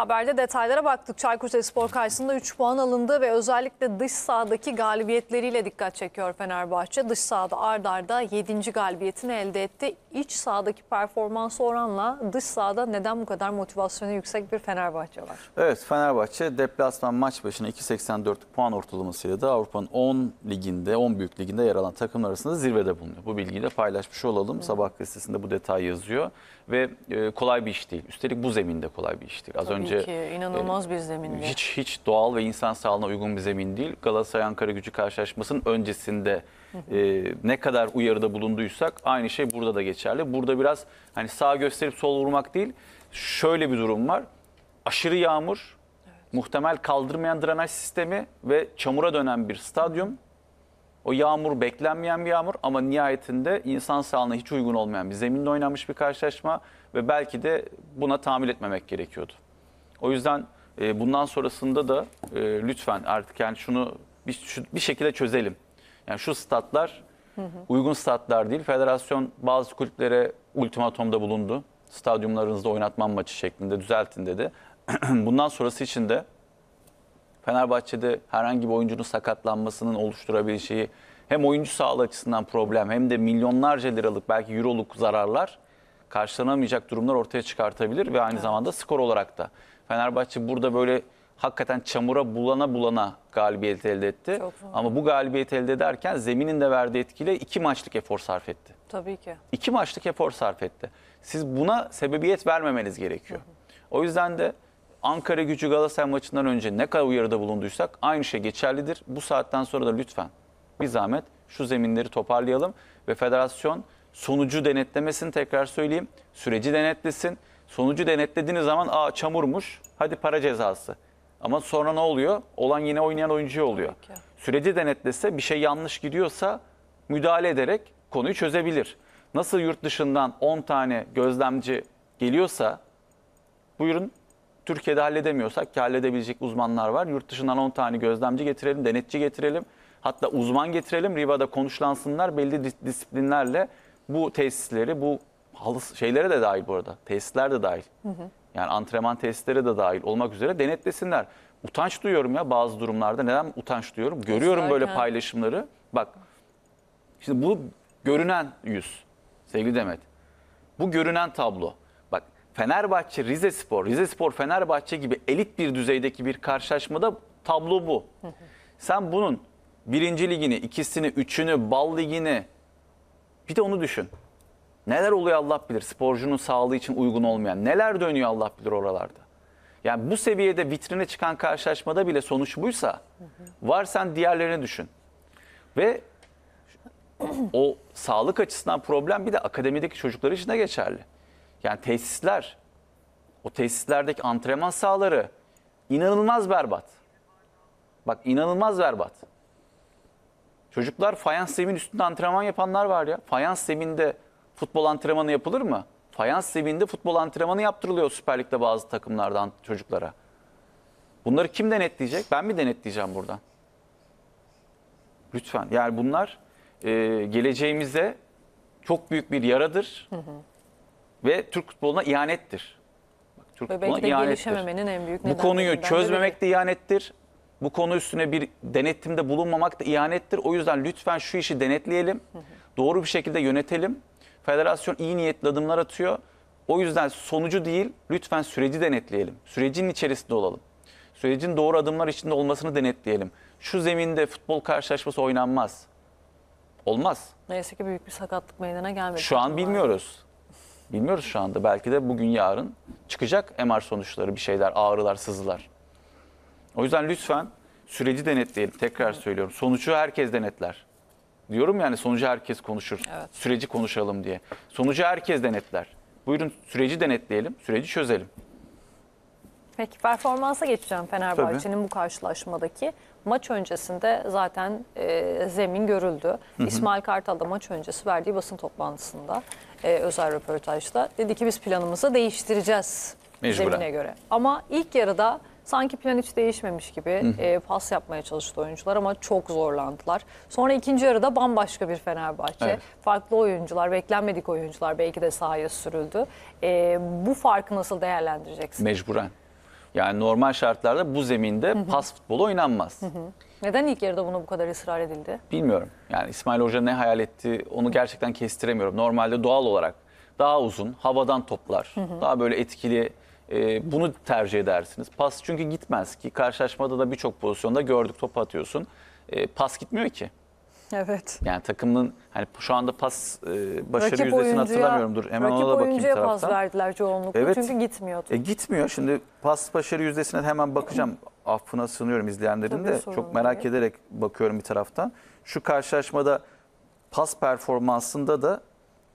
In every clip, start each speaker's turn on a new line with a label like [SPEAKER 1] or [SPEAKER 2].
[SPEAKER 1] Haberde detaylara baktık. Çaykur Rizespor karşısında 3 puan alındı ve özellikle dış sahadaki galibiyetleriyle dikkat çekiyor Fenerbahçe. Dış sahada ard arda 7. galibiyetini elde etti. İç sahadaki performans oranla dış sahada neden bu kadar motivasyonu yüksek bir Fenerbahçe var?
[SPEAKER 2] Evet Fenerbahçe deplasman maç başına 2.84 puan ortalamasıyla da Avrupa'nın 10 liginde 10 büyük liginde yer alan takımlar arasında zirvede bulunuyor. Bu bilgiyi de paylaşmış olalım. Hı. Sabah gazetesinde bu detay yazıyor ve e, kolay bir iş değil. Üstelik bu zeminde kolay bir iş değil. Az Tabii. önce bence. Tabii ki inanılmaz e, bir
[SPEAKER 1] zeminde. Hiç
[SPEAKER 2] hiç doğal ve insan sağlığına uygun bir zemin değil. Galatasaray Ankara gücü karşılaşmasının öncesinde e, ne kadar uyarıda bulunduysak aynı şey burada da geçerli. Burada biraz hani sağ gösterip sol vurmak değil. Şöyle bir durum var. Aşırı yağmur, evet. muhtemel kaldırmayan drenaj sistemi ve çamura dönen bir stadyum. O yağmur beklenmeyen bir yağmur ama nihayetinde insan sağlığına hiç uygun olmayan bir zeminde oynanmış bir karşılaşma ve belki de buna tahammül etmemek gerekiyordu. O yüzden e, bundan sonrasında da e, lütfen artık yani şunu bir, şu, bir şekilde çözelim. Yani şu statlar hı hı. uygun statlar değil. Federasyon bazı kulüplere ultimatomda bulundu. Stadyumlarınızda oynatmam maçı şeklinde düzeltin dedi. bundan sonrası için de Fenerbahçe'de herhangi bir oyuncunun sakatlanmasının oluşturabileceği hem oyuncu sağlığı açısından problem hem de milyonlarca liralık belki euroluk zararlar karşılanamayacak durumlar ortaya çıkartabilir ve aynı evet. zamanda skor olarak da. Fenerbahçe burada böyle hakikaten çamura bulana bulana galibiyet elde etti. Ama bu galibiyet elde ederken zeminin de verdiği etkiyle iki maçlık efor sarf etti. Tabii ki. İki maçlık efor sarf etti. Siz buna sebebiyet vermemeniz gerekiyor. Hı hı. O yüzden de Ankara gücü Galatasaray maçından önce ne kadar uyarıda bulunduysak aynı şey geçerlidir. Bu saatten sonra da lütfen bir zahmet şu zeminleri toparlayalım ve federasyon sonucu denetlemesin tekrar söyleyeyim. Süreci denetlesin. Sonucu denetlediğiniz zaman aa çamurmuş hadi para cezası. Ama sonra ne oluyor? Olan yine oynayan oyuncu oluyor. Peki. Süreci denetlese bir şey yanlış gidiyorsa müdahale ederek konuyu çözebilir. Nasıl yurt dışından 10 tane gözlemci geliyorsa buyurun Türkiye'de halledemiyorsak ki halledebilecek uzmanlar var. Yurt dışından 10 tane gözlemci getirelim, denetçi getirelim. Hatta uzman getirelim. Riva'da konuşlansınlar belli disiplinlerle bu tesisleri, bu halı şeylere de dahil bu arada. Tesisler de dahil. Hı hı. Yani antrenman testleri de dahil olmak üzere denetlesinler. Utanç duyuyorum ya bazı durumlarda. Neden utanç duyuyorum? Görüyorum böyle paylaşımları. Bak şimdi bu görünen yüz sevgili Demet. Bu görünen tablo. Bak Fenerbahçe Rize Spor, Rize Spor Fenerbahçe gibi elit bir düzeydeki bir karşılaşmada tablo bu. Sen bunun birinci ligini, ikisini, üçünü, bal ligini bir de onu düşün. Neler oluyor Allah bilir. Sporcunun sağlığı için uygun olmayan. Neler dönüyor Allah bilir oralarda. Yani bu seviyede vitrine çıkan karşılaşmada bile sonuç buysa var sen diğerlerini düşün. Ve o sağlık açısından problem bir de akademideki çocuklar için de geçerli. Yani tesisler, o tesislerdeki antrenman sahaları inanılmaz berbat. Bak inanılmaz berbat. Çocuklar fayans zemin üstünde antrenman yapanlar var ya. Fayans zeminde futbol antrenmanı yapılır mı? Fayans seviyinde futbol antrenmanı yaptırılıyor Süper Lig'de bazı takımlardan çocuklara. Bunları kim denetleyecek? Ben mi denetleyeceğim buradan? Lütfen. Yani bunlar e, geleceğimize çok büyük bir yaradır. Hı hı. Ve Türk futboluna ihanettir. Bak, Türk ve belki de ihanettir. gelişememenin
[SPEAKER 1] en büyük Bu konuyu çözmemek
[SPEAKER 2] de ihanettir. Bu konu üstüne bir denetimde bulunmamak da ihanettir. O yüzden lütfen şu işi denetleyelim. Hı hı. Doğru bir şekilde yönetelim. Federasyon iyi niyetli adımlar atıyor. O yüzden sonucu değil, lütfen süreci denetleyelim. Sürecin içerisinde olalım. Sürecin doğru adımlar içinde olmasını denetleyelim. Şu zeminde futbol karşılaşması oynanmaz. Olmaz.
[SPEAKER 1] Neyse ki büyük bir sakatlık meydana gelmedi. Şu
[SPEAKER 2] an bilmiyoruz. Bilmiyoruz şu anda. Belki de bugün yarın çıkacak MR sonuçları, bir şeyler, ağrılar, sızılar. O yüzden lütfen süreci denetleyelim. Tekrar söylüyorum. Sonucu herkes denetler. Diyorum yani sonucu herkes konuşur. Evet. Süreci konuşalım diye. Sonucu herkes denetler. Buyurun süreci denetleyelim, süreci çözelim.
[SPEAKER 1] Peki performansa geçeceğim Fenerbahçe'nin bu karşılaşmadaki. Maç öncesinde zaten e, zemin görüldü. Hı hı. İsmail Kartal da maç öncesi verdiği basın toplantısında e, özel röportajda dedi ki biz planımızı değiştireceğiz Mecburen. zemine göre. Ama ilk yarıda Sanki plan hiç değişmemiş gibi e, pas yapmaya çalıştı oyuncular ama çok zorlandılar. Sonra ikinci yarıda bambaşka bir Fenerbahçe. Evet. Farklı oyuncular, beklenmedik oyuncular belki de sahaya sürüldü. E, bu farkı nasıl değerlendireceksin?
[SPEAKER 2] Mecburen. Yani normal şartlarda bu zeminde Hı-hı. pas futbolu oynanmaz.
[SPEAKER 1] Hı-hı. Neden ilk yarıda bunu bu kadar ısrar edildi? Bilmiyorum.
[SPEAKER 2] Yani İsmail Hoca ne hayal etti onu gerçekten kestiremiyorum. Normalde doğal olarak daha uzun, havadan toplar, Hı-hı. daha böyle etkili e, bunu tercih edersiniz. Pas çünkü gitmez ki karşılaşmada da birçok pozisyonda gördük top atıyorsun. E, pas gitmiyor ki. Evet. Yani takımın hani şu anda pas e, başarı rakip yüzdesini hatırlamıyorum. Dur hemen ona da bakayım oyuncuya pas verdiler
[SPEAKER 1] çoğunlukla evet. çünkü gitmiyordu. E,
[SPEAKER 2] gitmiyor. Şimdi pas başarı yüzdesine hemen bakacağım. Affına sığınıyorum izleyenlerin Tabii de. Çok merak değil. ederek bakıyorum bir taraftan. Şu karşılaşmada pas performansında da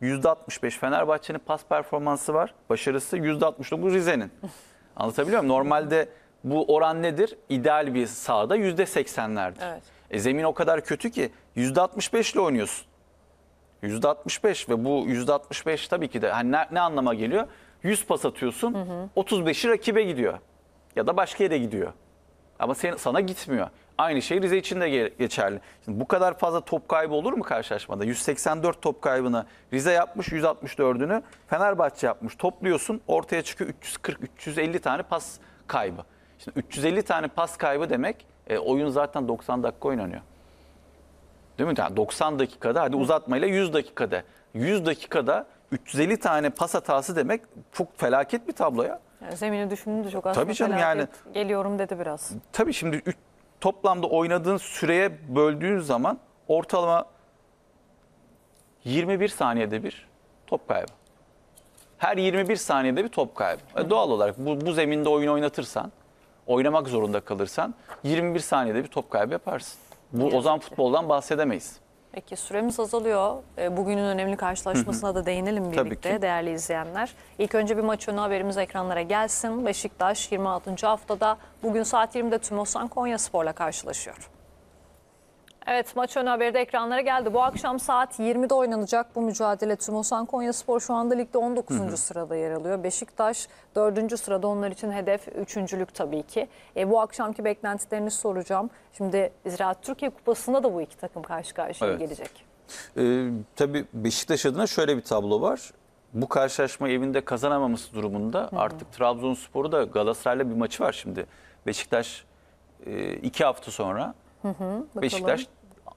[SPEAKER 2] %65 Fenerbahçe'nin pas performansı var. Başarısı %69 Rize'nin. Anlatabiliyor muyum? Normalde bu oran nedir? İdeal bir sahada %80'lerdir. Evet. E, zemin o kadar kötü ki %65 ile oynuyorsun. %65 ve bu %65 tabii ki de hani ne, ne anlama geliyor? 100 pas atıyorsun, 35'i rakibe gidiyor ya da başka yere gidiyor. Ama sen, sana gitmiyor. Aynı şey Rize için de geçerli. Şimdi bu kadar fazla top kaybı olur mu karşılaşmada? 184 top kaybını Rize yapmış, 164'ünü Fenerbahçe yapmış. Topluyorsun ortaya çıkıyor 340-350 tane pas kaybı. Şimdi 350 tane pas kaybı demek e, oyun zaten 90 dakika oynanıyor. Değil mi? Yani 90 dakikada hadi uzatmayla 100 dakikada. 100 dakikada 350 tane pas hatası demek çok felaket bir tablo ya.
[SPEAKER 1] Yani zemini düşündü çok az. Tabii canım yani. Geliyorum dedi biraz.
[SPEAKER 2] Tabii şimdi toplamda oynadığın süreye böldüğün zaman ortalama 21 saniyede bir top kaybı. Her 21 saniyede bir top kaybı. E doğal olarak bu, bu zeminde oyun oynatırsan, oynamak zorunda kalırsan 21 saniyede bir top kaybı yaparsın. Bu o zaman futboldan bahsedemeyiz. Peki
[SPEAKER 1] süremiz azalıyor. E, bugünün önemli karşılaşmasına da değinelim birlikte değerli izleyenler. İlk önce bir maç önü haberimiz ekranlara gelsin. Beşiktaş 26. haftada bugün saat 20'de Tümosan Konya Spor'la karşılaşıyor. Evet maç ön haberi de ekranlara geldi. Bu akşam saat 20'de oynanacak bu mücadele. Tümosan Konya Spor şu anda ligde 19. Hı hı. sırada yer alıyor. Beşiktaş 4. sırada onlar için hedef 3.lük tabii ki. E, bu akşamki beklentilerini soracağım. Şimdi Ziraat Türkiye Kupası'nda da bu iki takım karşı karşıya evet. gelecek.
[SPEAKER 2] Ee, tabii Beşiktaş adına şöyle bir tablo var bu karşılaşma evinde kazanamaması durumunda hı hı. artık Trabzonspor'u da Galatasaray'la bir maçı var şimdi. Beşiktaş e, iki hafta sonra
[SPEAKER 1] Hı hı, Beşiktaş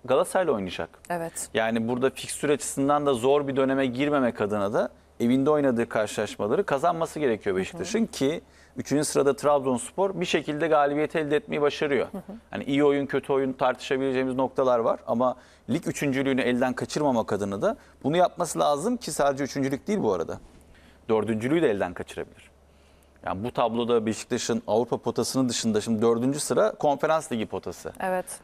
[SPEAKER 2] Galatasaray'la oynayacak. Evet. Yani burada fikstür açısından da zor bir döneme girmemek adına da evinde oynadığı karşılaşmaları kazanması gerekiyor Beşiktaş'ın ki 3. sırada Trabzonspor bir şekilde galibiyet elde etmeyi başarıyor. Hani iyi oyun kötü oyun tartışabileceğimiz noktalar var ama lig üçüncülüğünü elden kaçırmamak adına da bunu yapması lazım ki sadece üçüncülük değil bu arada. Dördüncülüğü de elden kaçırabilir. Yani bu tabloda Beşiktaş'ın Avrupa potasının dışında şimdi dördüncü sıra konferans ligi potası. Evet.